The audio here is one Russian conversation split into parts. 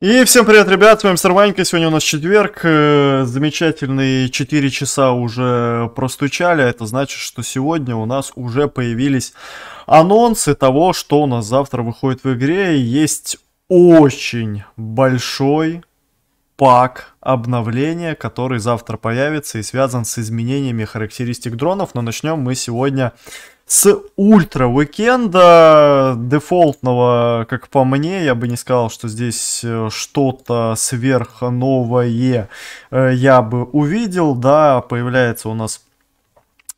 И всем привет, ребят, с вами Сарванька. сегодня у нас четверг, э, замечательные 4 часа уже простучали, это значит, что сегодня у нас уже появились анонсы того, что у нас завтра выходит в игре, есть очень большой пак обновления, который завтра появится и связан с изменениями характеристик дронов, но начнем мы сегодня с ультра уикенда дефолтного, как по мне, я бы не сказал, что здесь э, что-то сверхновое э, я бы увидел, да, появляется у нас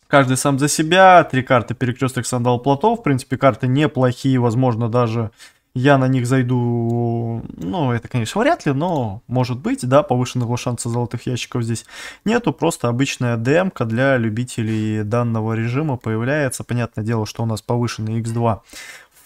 каждый сам за себя, три карты перекресток сандал Плато, в принципе, карты неплохие, возможно, даже я на них зайду, ну, это, конечно, вряд ли, но может быть, да, повышенного шанса золотых ящиков здесь нету, просто обычная демка для любителей данного режима появляется, понятное дело, что у нас повышенный x2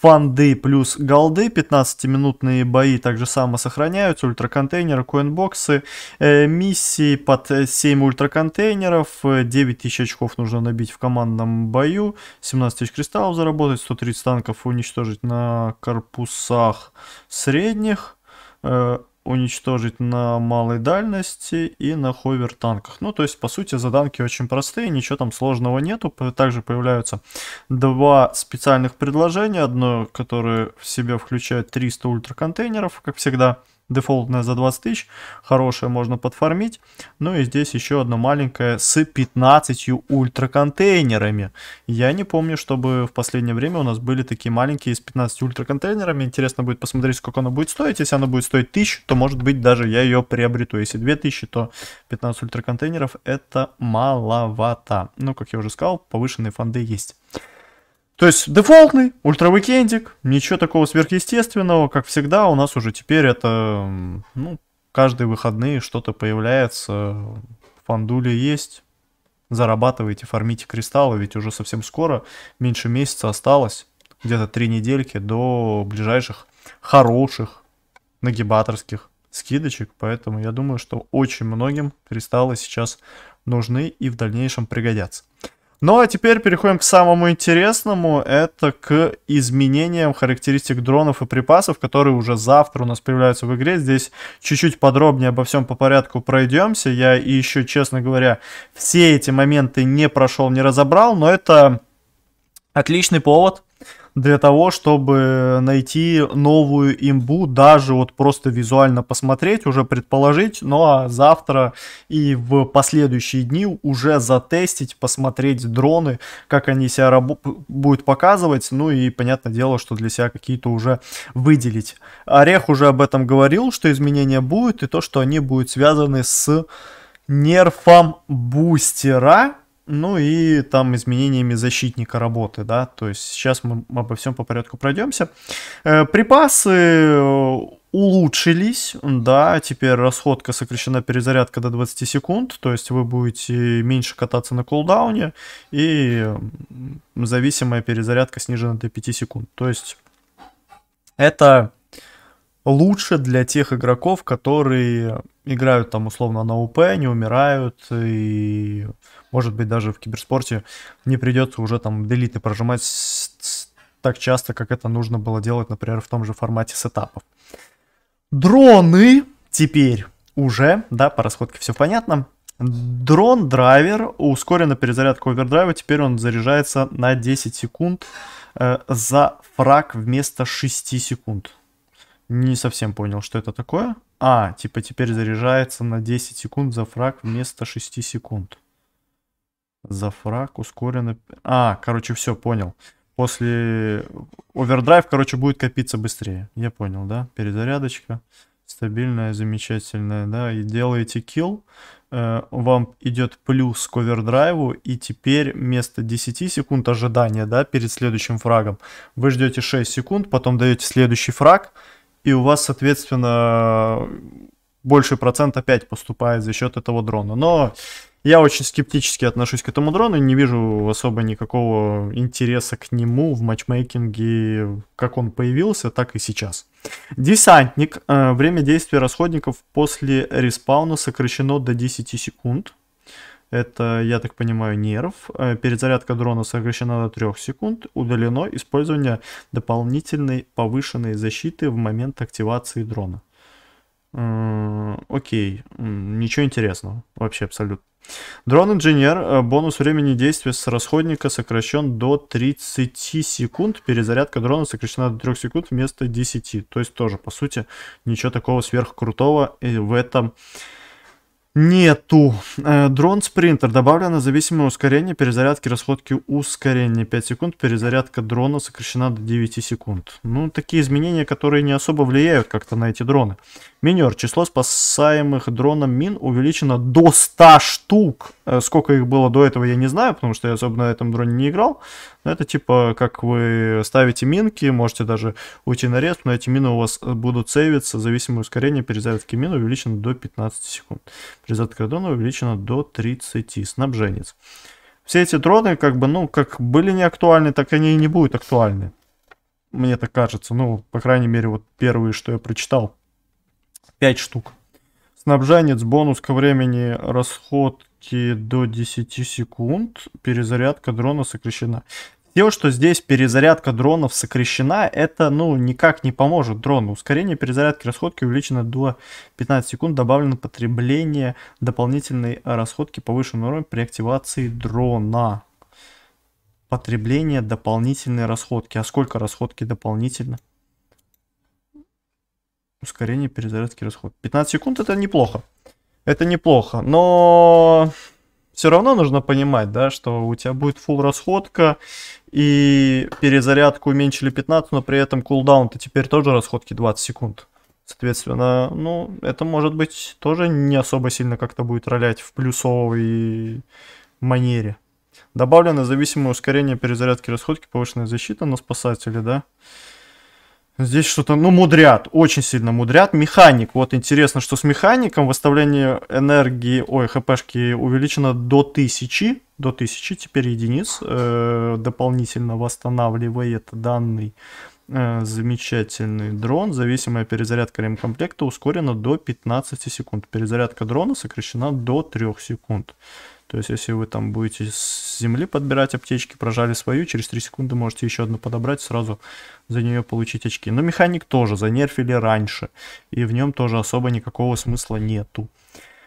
фанды плюс голды, 15-минутные бои также само сохраняются, ультраконтейнеры, коинбоксы, э, миссии под 7 ультраконтейнеров, 9 э, тысяч очков нужно набить в командном бою, 17 тысяч кристаллов заработать, 130 танков уничтожить на корпусах средних, э, уничтожить на малой дальности и на ховер танках. Ну, то есть, по сути, заданки очень простые, ничего там сложного нету. Также появляются два специальных предложения. Одно, которое в себя включает 300 ультраконтейнеров, как всегда – дефолтная за 20 тысяч, хорошая, можно подформить. Ну и здесь еще одна маленькая с 15 ультраконтейнерами. Я не помню, чтобы в последнее время у нас были такие маленькие с 15 ультраконтейнерами. Интересно будет посмотреть, сколько она будет стоить. Если она будет стоить 1000, то может быть даже я ее приобрету. Если 2000, то 15 ультраконтейнеров это маловато. Ну, как я уже сказал, повышенные фонды есть. То есть дефолтный, ультравикендик, ничего такого сверхъестественного, как всегда, у нас уже теперь это, ну, каждые выходные что-то появляется, фандули есть, зарабатывайте, фармите кристаллы, ведь уже совсем скоро, меньше месяца осталось, где-то три недельки до ближайших хороших нагибаторских скидочек, поэтому я думаю, что очень многим кристаллы сейчас нужны и в дальнейшем пригодятся. Ну а теперь переходим к самому интересному, это к изменениям характеристик дронов и припасов, которые уже завтра у нас появляются в игре. Здесь чуть-чуть подробнее обо всем по порядку пройдемся. Я и еще, честно говоря, все эти моменты не прошел, не разобрал, но это отличный повод для того, чтобы найти новую имбу, даже вот просто визуально посмотреть, уже предположить, ну а завтра и в последующие дни уже затестить, посмотреть дроны, как они себя раб- будут показывать, ну и понятное дело, что для себя какие-то уже выделить. Орех уже об этом говорил, что изменения будут, и то, что они будут связаны с нерфом бустера, ну и там изменениями защитника работы, да, то есть сейчас мы обо всем по порядку пройдемся. Э, припасы э, улучшились, да, теперь расходка сокращена перезарядка до 20 секунд, то есть вы будете меньше кататься на кулдауне, и зависимая перезарядка снижена до 5 секунд, то есть это лучше для тех игроков, которые играют там условно на УП, не умирают и, может быть, даже в киберспорте не придется уже там делиты прожимать так часто, как это нужно было делать, например, в том же формате сетапов. Дроны теперь уже, да, по расходке все понятно. Дрон-драйвер, ускоренно перезарядка овердрайва, теперь он заряжается на 10 секунд э, за фраг вместо 6 секунд. Не совсем понял, что это такое. А, типа теперь заряжается на 10 секунд за фраг вместо 6 секунд. За фраг ускорено... А, короче, все, понял. После овердрайв, короче, будет копиться быстрее. Я понял, да? Перезарядочка. Стабильная, замечательная, да. И делаете килл. Э, вам идет плюс к овердрайву. И теперь вместо 10 секунд ожидания, да, перед следующим фрагом, вы ждете 6 секунд, потом даете следующий фраг и у вас, соответственно, больший процент опять поступает за счет этого дрона. Но я очень скептически отношусь к этому дрону, не вижу особо никакого интереса к нему в матчмейкинге, как он появился, так и сейчас. Десантник. Э, время действия расходников после респауна сокращено до 10 секунд. Это, я так понимаю, нерв. Э, перезарядка дрона сокращена до 3 секунд. Удалено использование дополнительной повышенной защиты в момент активации дрона. Э, окей, ничего интересного, вообще абсолютно. Дрон-инженер, э, бонус времени действия с расходника сокращен до 30 секунд, перезарядка дрона сокращена до 3 секунд вместо 10. То есть тоже, по сути, ничего такого сверхкрутого в этом Нету. Э, дрон спринтер. Добавлено зависимое ускорение перезарядки расходки ускорения 5 секунд. Перезарядка дрона сокращена до 9 секунд. Ну, такие изменения, которые не особо влияют как-то на эти дроны. Минер. Число спасаемых дроном мин увеличено до 100 штук. Э, сколько их было до этого, я не знаю, потому что я особо на этом дроне не играл. Но это типа, как вы ставите минки, можете даже уйти на респ, но эти мины у вас э, будут сейвиться. Зависимое ускорение перезарядки мин увеличено до 15 секунд. Перезарядка радона увеличена до 30. Снабженец. Все эти дроны, как бы, ну, как были не актуальны, так они и не будут актуальны. Мне так кажется. Ну, по крайней мере, вот первые, что я прочитал. 5 штук. Снабженец, бонус ко времени расходки до 10 секунд, перезарядка дрона сокращена. Все, что здесь перезарядка дронов сокращена, это, ну, никак не поможет дрону. Ускорение перезарядки расходки увеличено до 15 секунд. Добавлено потребление дополнительной расходки повышен уровень при активации дрона. Потребление дополнительной расходки. А сколько расходки дополнительно? Ускорение перезарядки расход. 15 секунд это неплохо. Это неплохо, но все равно нужно понимать, да, что у тебя будет full расходка, и перезарядку уменьшили 15, но при этом кулдаун-то теперь тоже расходки 20 секунд. Соответственно, ну, это может быть тоже не особо сильно как-то будет ролять в плюсовой манере. Добавлено зависимое ускорение перезарядки расходки, повышенная защита на спасателе, да? Здесь что-то, ну, мудрят, очень сильно мудрят. Механик, вот интересно, что с механиком выставление энергии, ой, хпшки увеличено до тысячи, до тысячи теперь единиц, э, дополнительно восстанавливает данный э, замечательный дрон. Зависимая перезарядка ремкомплекта ускорена до 15 секунд. Перезарядка дрона сокращена до 3 секунд. То есть, если вы там будете с земли подбирать аптечки, прожали свою, через 3 секунды можете еще одну подобрать, сразу за нее получить очки. Но механик тоже занерфили раньше, и в нем тоже особо никакого смысла нету.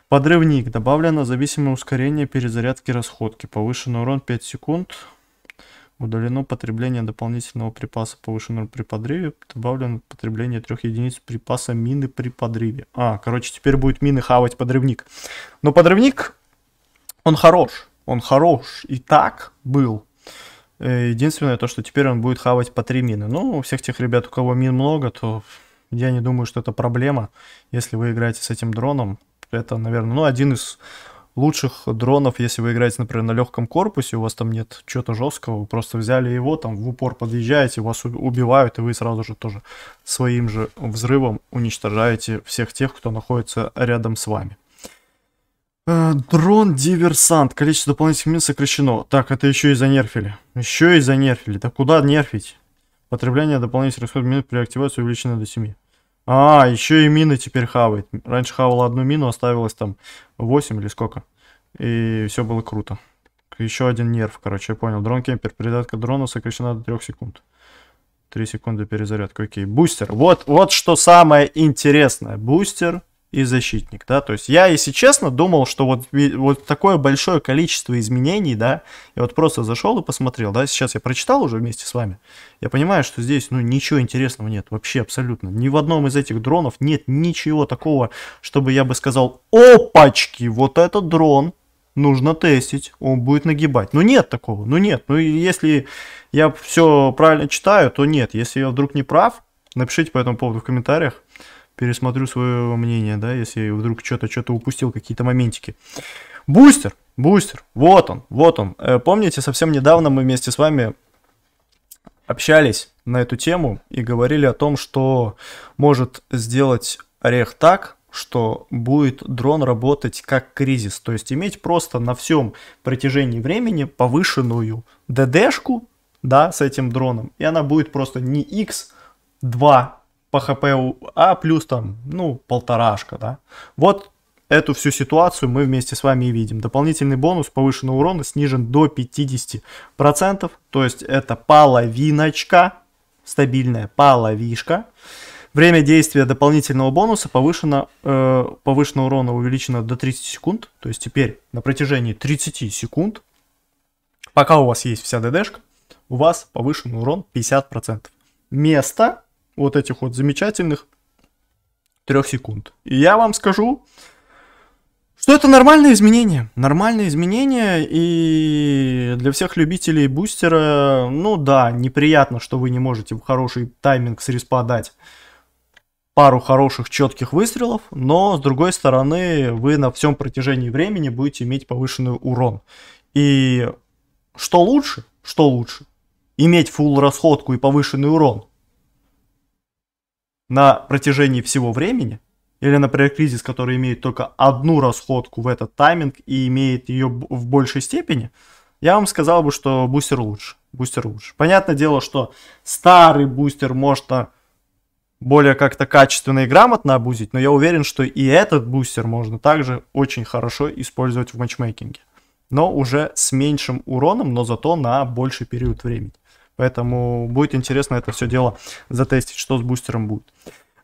Подрывник. Добавлено зависимое ускорение перезарядки расходки. Повышенный урон 5 секунд. Удалено потребление дополнительного припаса повышенный урон при подрыве. Добавлено потребление трех единиц припаса мины при подрыве. А, короче, теперь будет мины хавать подрывник. Но подрывник он хорош, он хорош и так был. Э, единственное то, что теперь он будет хавать по 3 мины. Ну, у всех тех ребят, у кого мин много, то я не думаю, что это проблема. Если вы играете с этим дроном, это, наверное, ну, один из лучших дронов, если вы играете, например, на легком корпусе, у вас там нет чего-то жесткого, вы просто взяли его, там в упор подъезжаете, вас убивают, и вы сразу же тоже своим же взрывом уничтожаете всех тех, кто находится рядом с вами. Э, Дрон-диверсант. Количество дополнительных мин сокращено. Так, это еще и занерфили. Еще и занерфили. Да куда нерфить? Потребление дополнительных мин при активации увеличено до 7. А, еще и мины теперь хавает. Раньше хавала одну мину, оставилось там 8 или сколько. И все было круто. Еще один нерв, короче, я понял. Дрон-кемпер. Передатка дрона сокращена до 3 секунд. 3 секунды перезарядка. Окей. Бустер. Вот, вот что самое интересное. Бустер и защитник, да, то есть я, если честно, думал, что вот, вот такое большое количество изменений, да, я вот просто зашел и посмотрел, да, сейчас я прочитал уже вместе с вами, я понимаю, что здесь, ну, ничего интересного нет, вообще абсолютно, ни в одном из этих дронов нет ничего такого, чтобы я бы сказал, опачки, вот этот дрон, нужно тестить, он будет нагибать. Ну нет такого, ну нет, ну если я все правильно читаю, то нет, если я вдруг не прав, напишите по этому поводу в комментариях, пересмотрю свое мнение, да, если вдруг что-то что-то упустил, какие-то моментики. Бустер, бустер, вот он, вот он. Э, помните, совсем недавно мы вместе с вами общались на эту тему и говорили о том, что может сделать орех так, что будет дрон работать как кризис, то есть иметь просто на всем протяжении времени повышенную ДДшку, да, с этим дроном, и она будет просто не X2 по ХП А плюс там, ну, полторашка, да. Вот эту всю ситуацию мы вместе с вами и видим. Дополнительный бонус повышенного урон снижен до 50%, то есть это половиночка, стабильная половишка. Время действия дополнительного бонуса повышено, э, повышенного урона увеличено до 30 секунд, то есть теперь на протяжении 30 секунд, пока у вас есть вся ДДшка, у вас повышенный урон 50%. Место вот этих вот замечательных трех секунд. И я вам скажу, что это нормальное изменение. Нормальное изменение, и для всех любителей бустера, ну да, неприятно, что вы не можете в хороший тайминг с респа дать пару хороших четких выстрелов, но с другой стороны вы на всем протяжении времени будете иметь повышенный урон. И что лучше? Что лучше? Иметь фул расходку и повышенный урон, на протяжении всего времени, или, например, кризис, который имеет только одну расходку в этот тайминг и имеет ее в большей степени, я вам сказал бы, что бустер лучше. Бустер лучше. Понятное дело, что старый бустер можно более как-то качественно и грамотно обузить, но я уверен, что и этот бустер можно также очень хорошо использовать в матчмейкинге. Но уже с меньшим уроном, но зато на больший период времени. Поэтому будет интересно это все дело затестить, что с бустером будет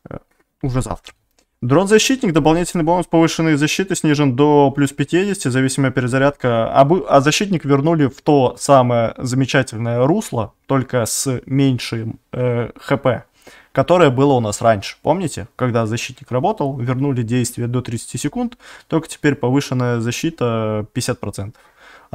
э, уже завтра. Дрон-защитник, дополнительный бонус повышенной защиты снижен до плюс 50, зависимая перезарядка. А, бу- а защитник вернули в то самое замечательное русло, только с меньшим э, хп, которое было у нас раньше. Помните, когда защитник работал, вернули действие до 30 секунд, только теперь повышенная защита 50%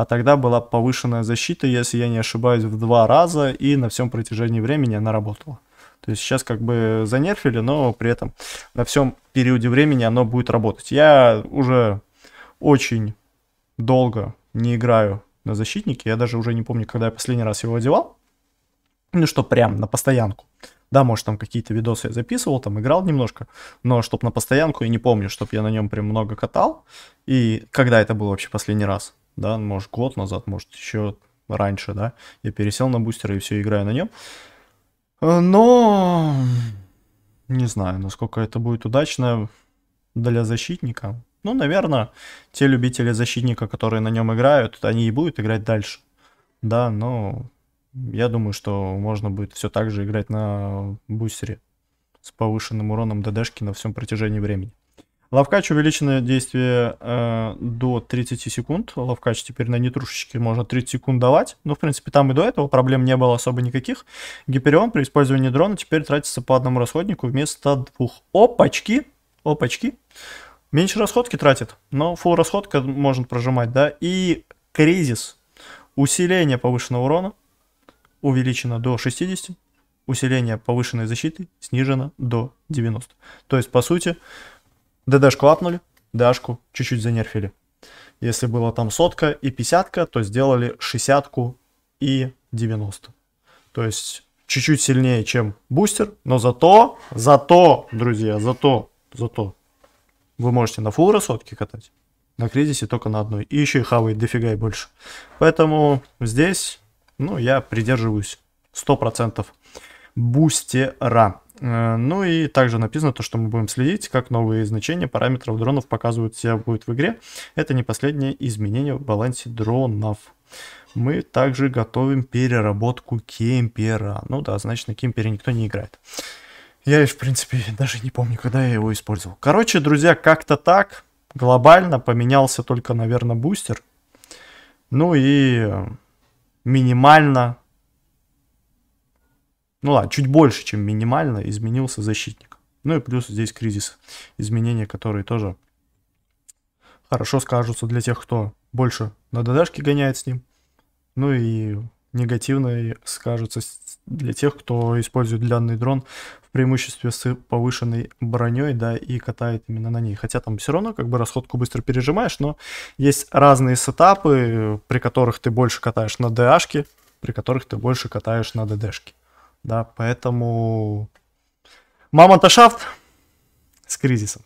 а тогда была повышенная защита, если я не ошибаюсь, в два раза, и на всем протяжении времени она работала. То есть сейчас как бы занерфили, но при этом на всем периоде времени оно будет работать. Я уже очень долго не играю на защитнике, я даже уже не помню, когда я последний раз его одевал. Ну что, прям на постоянку. Да, может, там какие-то видосы я записывал, там играл немножко, но чтоб на постоянку, я не помню, чтоб я на нем прям много катал. И когда это было вообще последний раз? да, ну, может, год назад, может, еще раньше, да, я пересел на бустер и все, играю на нем. Э, но не знаю, насколько это будет удачно для защитника. Ну, наверное, те любители защитника, которые на нем играют, они и будут играть дальше. Да, но я думаю, что можно будет все так же играть на бустере с повышенным уроном ДДшки на всем протяжении времени. Лавкач увеличено действие э, до 30 секунд. Лавкач теперь на нетрушечке можно 30 секунд давать. Ну, в принципе, там и до этого проблем не было особо никаких. Гиперион при использовании дрона теперь тратится по одному расходнику вместо двух. Опачки! Опачки! Меньше расходки тратит, но full расходка можно прожимать, да. И кризис. Усиление повышенного урона увеличено до 60. Усиление повышенной защиты снижено до 90. То есть, по сути, ДДшку апнули, Дашку чуть-чуть занерфили. Если было там сотка и пятьдесятка, то сделали шестьдесятку и 90. То есть чуть-чуть сильнее, чем бустер, но зато, зато, друзья, зато, зато вы можете на фуллера сотки катать, на кризисе только на одной. И еще и хавает дофига и больше. Поэтому здесь, ну, я придерживаюсь 100% бустера. Э, ну и также написано то, что мы будем следить, как новые значения параметров дронов показывают себя будет в игре. Это не последнее изменение в балансе дронов. Мы также готовим переработку кемпера. Ну да, значит на кемпере никто не играет. Я, в принципе, даже не помню, когда я его использовал. Короче, друзья, как-то так. Глобально поменялся только, наверное, бустер. Ну и минимально ну ладно, чуть больше, чем минимально изменился защитник. Ну и плюс здесь кризис изменения, которые тоже хорошо скажутся для тех, кто больше на ДДшке гоняет с ним. Ну и негативно скажутся для тех, кто использует данный дрон в преимуществе с повышенной броней, да, и катает именно на ней. Хотя там все равно как бы расходку быстро пережимаешь, но есть разные сетапы, при которых ты больше катаешь на ДАшке, при которых ты больше катаешь на ДДшке. Да, поэтому мамонтошафт с кризисом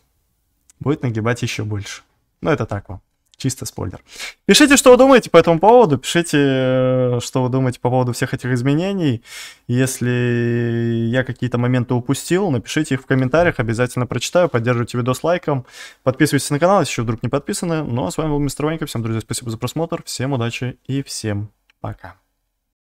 будет нагибать еще больше. Но ну, это так вам. Чисто спойлер. Пишите, что вы думаете по этому поводу. Пишите, э, что вы думаете по поводу всех этих изменений. Если я какие-то моменты упустил, напишите их в комментариях. Обязательно прочитаю. Поддерживайте видос лайком. Подписывайтесь на канал, если еще вдруг не подписаны. Ну а с вами был Мистер Ванька. Всем, друзья, спасибо за просмотр. Всем удачи и всем пока.